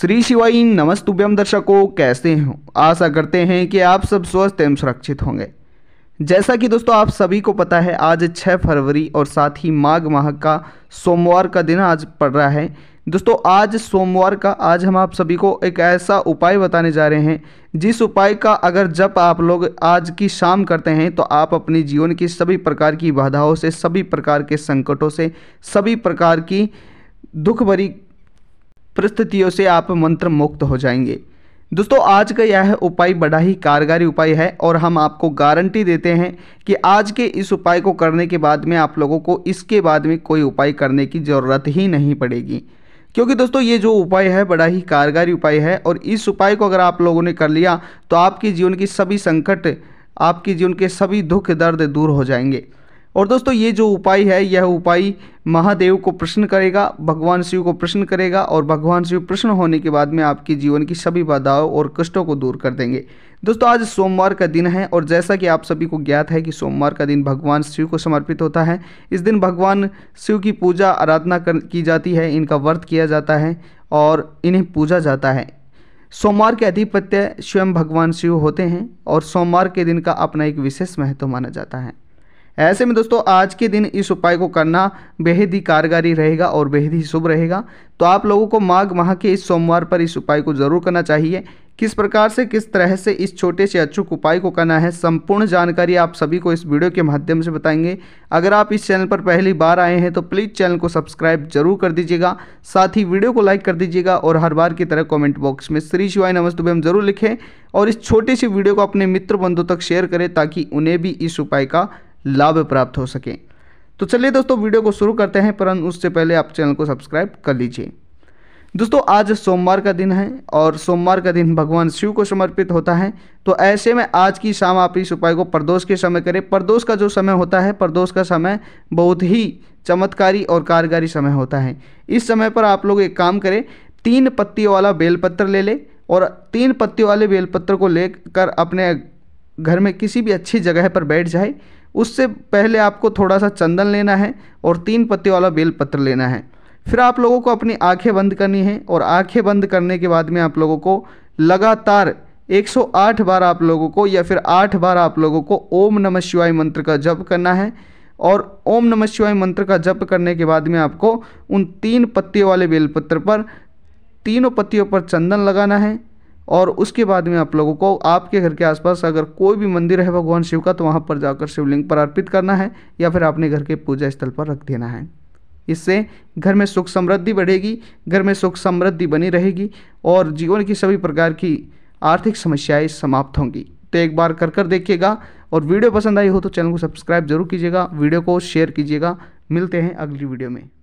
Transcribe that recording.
श्री शिवाई नमस्तुभ्यम दर्शकों कैसे हो आशा करते हैं कि आप सब स्वस्थ एवं सुरक्षित होंगे जैसा कि दोस्तों आप सभी को पता है आज 6 फरवरी और साथ ही माघ माह का सोमवार का दिन आज पड़ रहा है दोस्तों आज सोमवार का आज हम आप सभी को एक ऐसा उपाय बताने जा रहे हैं जिस उपाय का अगर जब आप लोग आज की शाम करते हैं तो आप अपने जीवन की सभी प्रकार की बाधाओं से सभी प्रकार के संकटों से सभी प्रकार की दुख भरी परिस्थितियों से आप मंत्र मुक्त हो जाएंगे दोस्तों आज का यह उपाय बड़ा ही कारगारी उपाय है और हम आपको गारंटी देते हैं कि आज के इस उपाय को करने के बाद में आप लोगों को इसके बाद में कोई उपाय करने की ज़रूरत ही नहीं पड़ेगी क्योंकि दोस्तों ये जो उपाय है बड़ा ही कारगारी उपाय है और इस उपाय को अगर आप लोगों ने कर लिया तो आपके जीवन की सभी संकट आपके जीवन के सभी दुख दर्द दूर हो जाएंगे और दोस्तों ये जो उपाय है यह उपाय महादेव को प्रश्न करेगा भगवान शिव को प्रश्न करेगा और भगवान शिव प्रश्न होने के बाद में आपके जीवन की सभी बाधाओं और कष्टों को दूर कर देंगे दोस्तों आज सोमवार का दिन है और जैसा कि आप सभी को ज्ञात है कि सोमवार का दिन भगवान शिव को समर्पित होता है इस दिन भगवान शिव की पूजा आराधना कर की जाती है इनका व्रत किया जाता है और इन्हें पूजा जाता है सोमवार के अधिपत्य स्वयं भगवान शिव होते हैं और सोमवार के दिन का अपना एक विशेष महत्व माना जाता है ऐसे में दोस्तों आज के दिन इस उपाय को करना बेहद ही कारगारी रहेगा और बेहद ही शुभ रहेगा तो आप लोगों को माघ माह के इस सोमवार पर इस उपाय को ज़रूर करना चाहिए किस प्रकार से किस तरह से इस छोटे से अचूक उपाय को करना है संपूर्ण जानकारी आप सभी को इस वीडियो के माध्यम से बताएंगे अगर आप इस चैनल पर पहली बार आए हैं तो प्लीज़ चैनल को सब्सक्राइब जरूर कर दीजिएगा साथ ही वीडियो को लाइक कर दीजिएगा और हर बार की तरह कमेंट बॉक्स में श्री शिवाय नमस्तुभम जरूर लिखें और इस छोटे से वीडियो को अपने मित्र बंधु तक शेयर करें ताकि उन्हें भी इस उपाय का लाभ प्राप्त हो सके तो चलिए दोस्तों वीडियो को शुरू करते हैं परंतु उससे पहले आप चैनल को सब्सक्राइब कर लीजिए दोस्तों आज सोमवार का दिन है और सोमवार का दिन भगवान शिव को समर्पित होता है तो ऐसे में आज की शाम आप इस उपाय को प्रदोष के समय करें प्रदोष का जो समय होता है प्रदोष का समय बहुत ही चमत्कारी और कारगारी समय होता है इस समय पर आप लोग एक काम करें तीन पत्ती वाला बेलपत्र ले लें और तीन पत्ती वाले बेलपत्र को लेकर अपने घर में किसी भी अच्छी जगह पर बैठ जाए उससे पहले आपको थोड़ा सा चंदन लेना है और तीन पत्ते वाला बेलपत्र लेना है फिर आप लोगों को अपनी आंखें बंद करनी है और आंखें बंद करने के बाद में आप लोगों को लगातार 108 बार आप लोगों को या फिर 8 बार आप लोगों को ओम नमः शिवाय मंत्र का जप करना है और ओम नमः शिवाय मंत्र का जप करने के बाद में आपको उन तीन पत्तियों वाले बेलपत्र पर तीनों पत्तियों पर चंदन लगाना है और उसके बाद में आप लोगों को आपके घर के आसपास अगर कोई भी मंदिर है भगवान शिव का तो वहाँ पर जाकर शिवलिंग पर अर्पित करना है या फिर अपने घर के पूजा स्थल पर रख देना है इससे घर में सुख समृद्धि बढ़ेगी घर में सुख समृद्धि बनी रहेगी और जीवन की सभी प्रकार की आर्थिक समस्याएं समाप्त होंगी तो एक बार कर कर देखिएगा और वीडियो पसंद आई हो तो चैनल को सब्सक्राइब जरूर कीजिएगा वीडियो को शेयर कीजिएगा मिलते हैं अगली वीडियो में